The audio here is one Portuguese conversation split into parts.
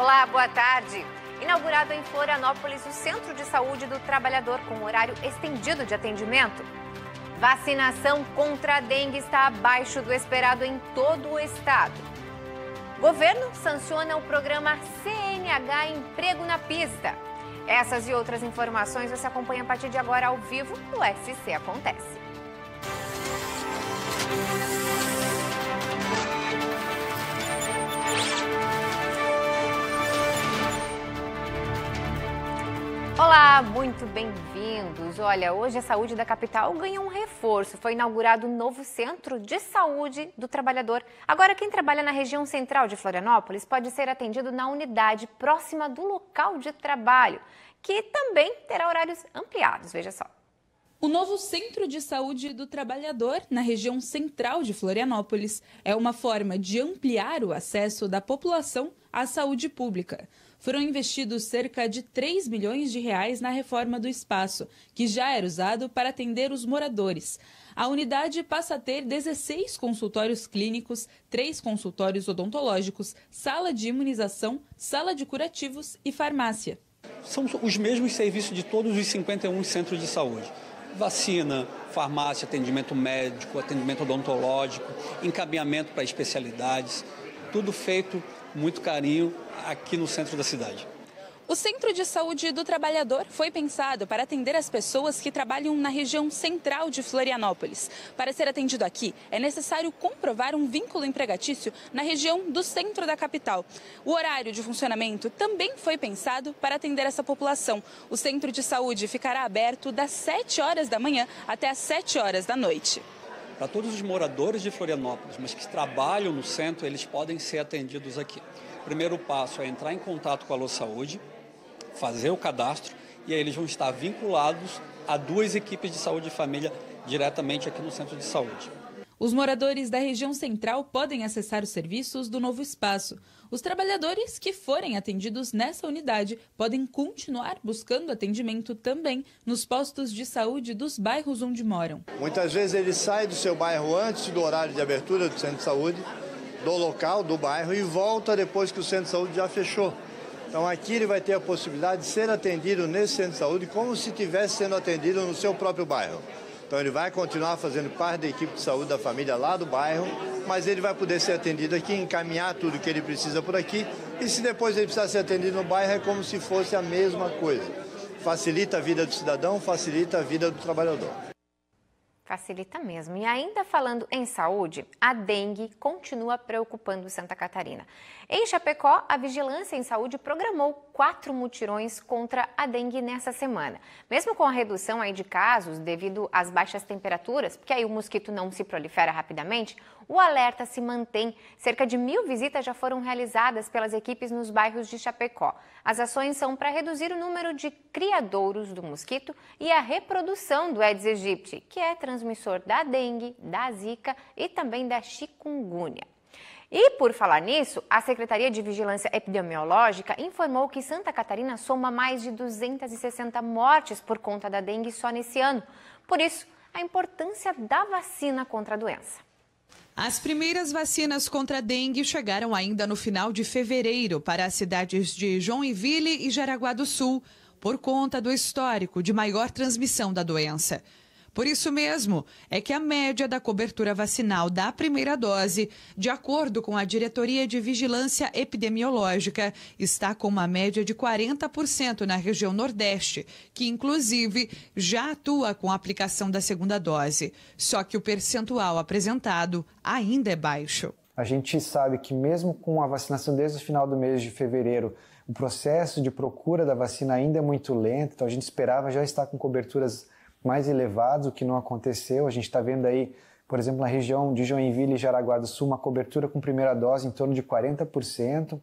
Olá, boa tarde. Inaugurado em Florianópolis o Centro de Saúde do Trabalhador com horário estendido de atendimento. Vacinação contra a dengue está abaixo do esperado em todo o estado. Governo sanciona o programa CNH Emprego na Pista. Essas e outras informações você acompanha a partir de agora ao vivo no SC Acontece. Olá, muito bem-vindos. Olha, hoje a saúde da capital ganha um reforço. Foi inaugurado o um novo Centro de Saúde do Trabalhador. Agora, quem trabalha na região central de Florianópolis pode ser atendido na unidade próxima do local de trabalho, que também terá horários ampliados. Veja só. O novo Centro de Saúde do Trabalhador, na região central de Florianópolis, é uma forma de ampliar o acesso da população à saúde pública foram investidos cerca de 3 milhões de reais na reforma do espaço, que já era usado para atender os moradores. A unidade passa a ter 16 consultórios clínicos, 3 consultórios odontológicos, sala de imunização, sala de curativos e farmácia. São os mesmos serviços de todos os 51 centros de saúde vacina, farmácia, atendimento médico, atendimento odontológico, encaminhamento para especialidades, tudo feito muito carinho aqui no centro da cidade. O Centro de Saúde do Trabalhador foi pensado para atender as pessoas que trabalham na região central de Florianópolis. Para ser atendido aqui, é necessário comprovar um vínculo empregatício na região do centro da capital. O horário de funcionamento também foi pensado para atender essa população. O centro de saúde ficará aberto das 7 horas da manhã até as 7 horas da noite para todos os moradores de Florianópolis, mas que trabalham no centro, eles podem ser atendidos aqui. O primeiro passo é entrar em contato com a Alô Saúde, fazer o cadastro e aí eles vão estar vinculados a duas equipes de saúde e família diretamente aqui no centro de saúde. Os moradores da região central podem acessar os serviços do novo espaço. Os trabalhadores que forem atendidos nessa unidade podem continuar buscando atendimento também nos postos de saúde dos bairros onde moram. Muitas vezes ele sai do seu bairro antes do horário de abertura do centro de saúde, do local, do bairro, e volta depois que o centro de saúde já fechou. Então aqui ele vai ter a possibilidade de ser atendido nesse centro de saúde como se estivesse sendo atendido no seu próprio bairro. Então ele vai continuar fazendo parte da equipe de saúde da família lá do bairro, mas ele vai poder ser atendido aqui, encaminhar tudo que ele precisa por aqui. E se depois ele precisar ser atendido no bairro, é como se fosse a mesma coisa. Facilita a vida do cidadão, facilita a vida do trabalhador. Facilita mesmo. E ainda falando em saúde, a dengue continua preocupando Santa Catarina. Em Chapecó, a Vigilância em Saúde programou quatro mutirões contra a dengue nessa semana. Mesmo com a redução aí de casos devido às baixas temperaturas, porque aí o mosquito não se prolifera rapidamente, o alerta se mantém. Cerca de mil visitas já foram realizadas pelas equipes nos bairros de Chapecó. As ações são para reduzir o número de criadouros do mosquito e a reprodução do Aedes aegypti, que é transmissor da dengue, da zika e também da chikungunya. E por falar nisso, a Secretaria de Vigilância Epidemiológica informou que Santa Catarina soma mais de 260 mortes por conta da dengue só nesse ano. Por isso, a importância da vacina contra a doença. As primeiras vacinas contra a dengue chegaram ainda no final de fevereiro para as cidades de Joinville e Jaraguá do Sul por conta do histórico de maior transmissão da doença. Por isso mesmo é que a média da cobertura vacinal da primeira dose, de acordo com a Diretoria de Vigilância Epidemiológica, está com uma média de 40% na região Nordeste, que inclusive já atua com a aplicação da segunda dose. Só que o percentual apresentado ainda é baixo. A gente sabe que mesmo com a vacinação desde o final do mês de fevereiro, o processo de procura da vacina ainda é muito lento, então a gente esperava já estar com coberturas mais elevadas, o que não aconteceu. A gente está vendo aí, por exemplo, na região de Joinville e Jaraguá do Sul, uma cobertura com primeira dose em torno de 40%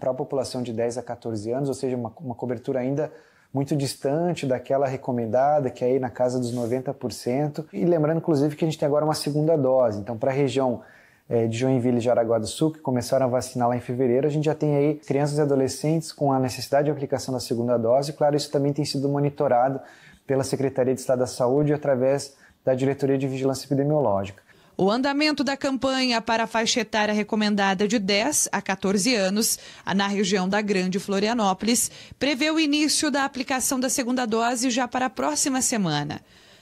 para a população de 10 a 14 anos, ou seja, uma, uma cobertura ainda muito distante daquela recomendada, que é aí na casa dos 90%. E lembrando, inclusive, que a gente tem agora uma segunda dose. Então, para a região é, de Joinville e de Aragua do Sul, que começaram a vacinar lá em fevereiro, a gente já tem aí crianças e adolescentes com a necessidade de aplicação da segunda dose. Claro, isso também tem sido monitorado pela Secretaria de Estado da Saúde através da Diretoria de Vigilância Epidemiológica. O andamento da campanha para a faixa etária recomendada de 10 a 14 anos, na região da Grande Florianópolis, prevê o início da aplicação da segunda dose já para a próxima semana.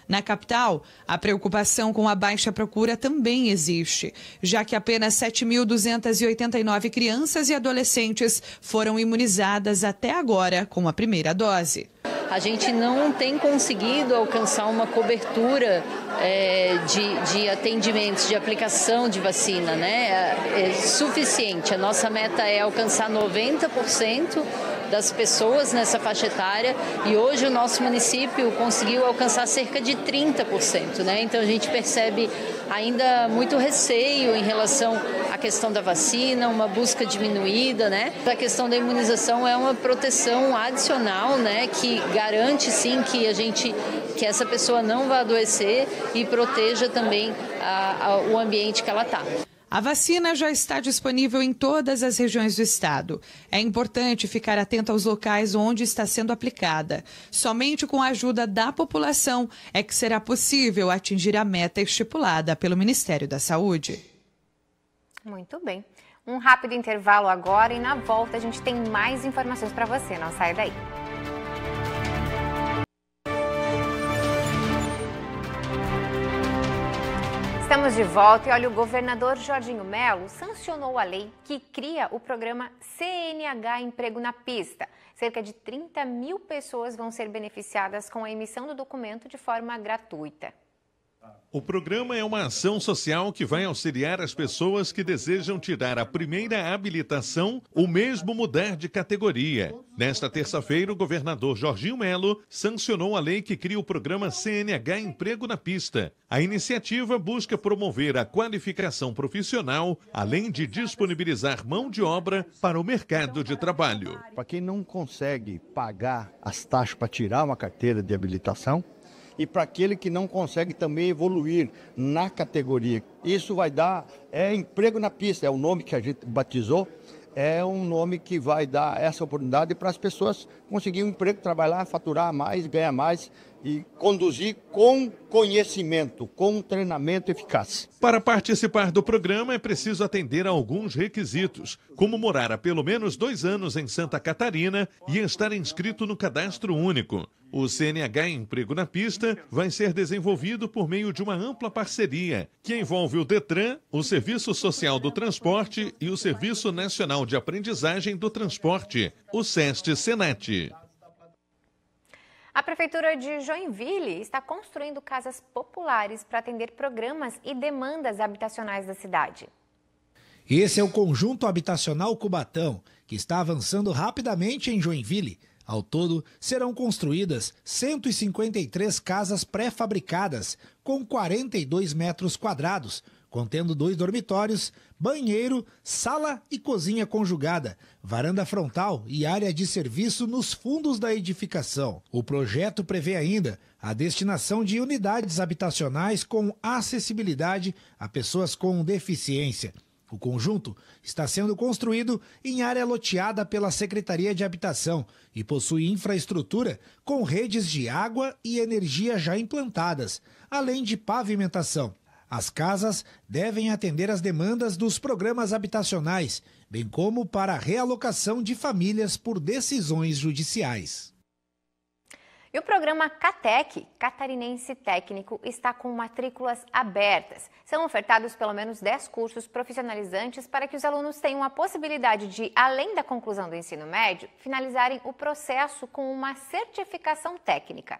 Na capital, a preocupação com a baixa procura também existe, já que apenas 7.289 crianças e adolescentes foram imunizadas até agora com a primeira dose. A gente não tem conseguido alcançar uma cobertura é, de, de, atendimentos, de aplicação de vacina, né? É, é suficiente. A nossa meta é alcançar 90% das pessoas nessa faixa etária e hoje o nosso município conseguiu alcançar cerca de 30%. Né? Então a gente percebe ainda muito receio em relação à questão da vacina, uma busca diminuída. Né? A questão da imunização é uma proteção adicional né? que garante sim que a gente que essa pessoa não vá adoecer e proteja também a, a, o ambiente que ela está. A vacina já está disponível em todas as regiões do estado. É importante ficar atento aos locais onde está sendo aplicada. Somente com a ajuda da população é que será possível atingir a meta estipulada pelo Ministério da Saúde. Muito bem. Um rápido intervalo agora e na volta a gente tem mais informações para você. Não sai daí. Estamos de volta e olha, o governador Jorginho Melo sancionou a lei que cria o programa CNH Emprego na Pista. Cerca de 30 mil pessoas vão ser beneficiadas com a emissão do documento de forma gratuita. O programa é uma ação social que vai auxiliar as pessoas que desejam tirar a primeira habilitação ou mesmo mudar de categoria. Nesta terça-feira, o governador Jorginho Melo sancionou a lei que cria o programa CNH Emprego na Pista. A iniciativa busca promover a qualificação profissional, além de disponibilizar mão de obra para o mercado de trabalho. Para quem não consegue pagar as taxas para tirar uma carteira de habilitação, e para aquele que não consegue também evoluir na categoria. Isso vai dar é emprego na pista, é o nome que a gente batizou. É um nome que vai dar essa oportunidade para as pessoas conseguirem um emprego, trabalhar, faturar mais, ganhar mais e conduzir com conhecimento, com treinamento eficaz. Para participar do programa é preciso atender a alguns requisitos, como morar há pelo menos dois anos em Santa Catarina e estar inscrito no cadastro único. O CNH Emprego na Pista vai ser desenvolvido por meio de uma ampla parceria que envolve o Detran, o Serviço Social do Transporte e o Serviço Nacional de Aprendizagem do Transporte, o SEST-SENAT. A Prefeitura de Joinville está construindo casas populares para atender programas e demandas habitacionais da cidade. Esse é o Conjunto Habitacional Cubatão, que está avançando rapidamente em Joinville ao todo, serão construídas 153 casas pré-fabricadas, com 42 metros quadrados, contendo dois dormitórios, banheiro, sala e cozinha conjugada, varanda frontal e área de serviço nos fundos da edificação. O projeto prevê ainda a destinação de unidades habitacionais com acessibilidade a pessoas com deficiência o conjunto está sendo construído em área loteada pela Secretaria de Habitação e possui infraestrutura com redes de água e energia já implantadas, além de pavimentação. As casas devem atender às demandas dos programas habitacionais, bem como para a realocação de famílias por decisões judiciais. E o programa CATEC, Catarinense Técnico, está com matrículas abertas. São ofertados pelo menos 10 cursos profissionalizantes para que os alunos tenham a possibilidade de, além da conclusão do ensino médio, finalizarem o processo com uma certificação técnica.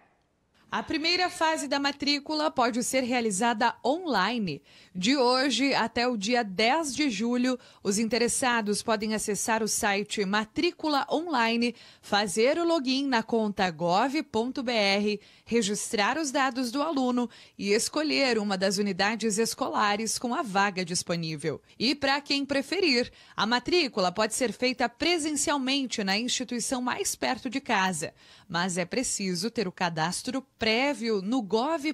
A primeira fase da matrícula pode ser realizada online. De hoje até o dia 10 de julho, os interessados podem acessar o site Matrícula Online, fazer o login na conta gov.br, registrar os dados do aluno e escolher uma das unidades escolares com a vaga disponível. E para quem preferir, a matrícula pode ser feita presencialmente na instituição mais perto de casa, mas é preciso ter o cadastro prévio no gov.br.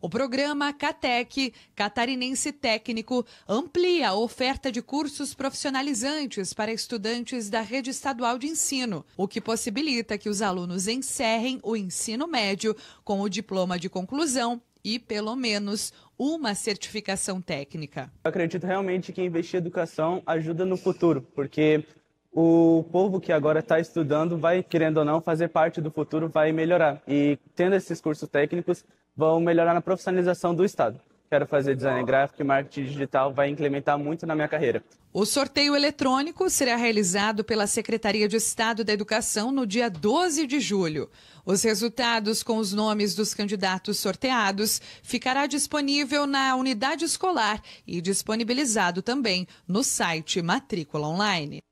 O programa CATEC, Catarinense Técnico, amplia a oferta de cursos profissionalizantes para estudantes da rede estadual de ensino, o que possibilita que os alunos encerrem o ensino médio com o diploma de conclusão e, pelo menos, uma certificação técnica. Eu acredito realmente que investir em educação ajuda no futuro, porque o povo que agora está estudando vai, querendo ou não, fazer parte do futuro, vai melhorar. E tendo esses cursos técnicos, vão melhorar na profissionalização do Estado. Quero fazer design gráfico e marketing digital, vai implementar muito na minha carreira. O sorteio eletrônico será realizado pela Secretaria de Estado da Educação no dia 12 de julho. Os resultados com os nomes dos candidatos sorteados ficará disponível na unidade escolar e disponibilizado também no site Matrícula Online.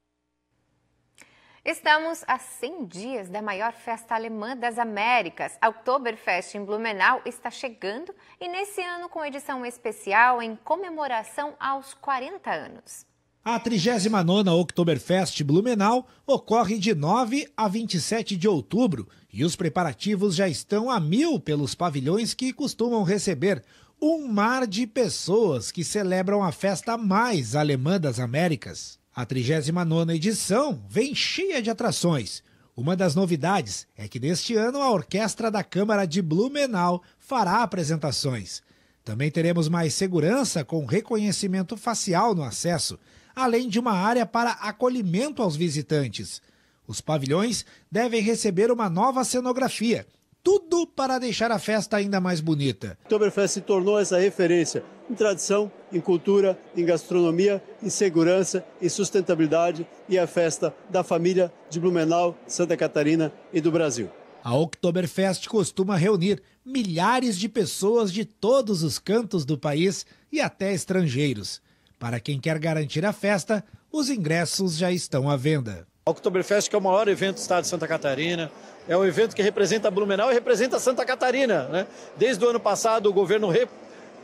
Estamos a 100 dias da maior festa alemã das Américas. A Oktoberfest em Blumenau está chegando e nesse ano com edição especial em comemoração aos 40 anos. A 39ª Oktoberfest Blumenau ocorre de 9 a 27 de outubro e os preparativos já estão a mil pelos pavilhões que costumam receber um mar de pessoas que celebram a festa mais alemã das Américas. A 39 edição vem cheia de atrações. Uma das novidades é que neste ano a Orquestra da Câmara de Blumenau fará apresentações. Também teremos mais segurança com reconhecimento facial no acesso, além de uma área para acolhimento aos visitantes. Os pavilhões devem receber uma nova cenografia tudo para deixar a festa ainda mais bonita. Oktoberfest se tornou essa referência em tradição, em cultura, em gastronomia, em segurança, em sustentabilidade e a festa da família de Blumenau, Santa Catarina e do Brasil. A Oktoberfest costuma reunir milhares de pessoas de todos os cantos do país e até estrangeiros. Para quem quer garantir a festa, os ingressos já estão à venda. O Oktoberfest que é o maior evento do estado de Santa Catarina, é um evento que representa Blumenau e representa Santa Catarina. Né? Desde o ano passado o governo re,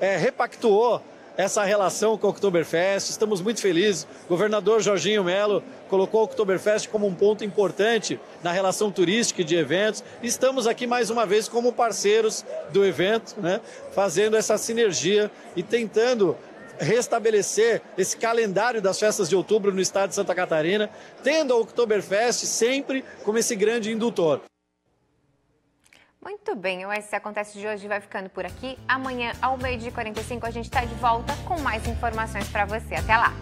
é, repactuou essa relação com o Oktoberfest. Estamos muito felizes. O governador Jorginho Melo colocou o Oktoberfest como um ponto importante na relação turística de eventos. Estamos aqui mais uma vez como parceiros do evento, né? fazendo essa sinergia e tentando restabelecer esse calendário das festas de outubro no estado de Santa Catarina, tendo a Oktoberfest sempre como esse grande indutor. Muito bem, o SC Acontece de hoje vai ficando por aqui. Amanhã, ao meio-dia 45, a gente está de volta com mais informações para você. Até lá!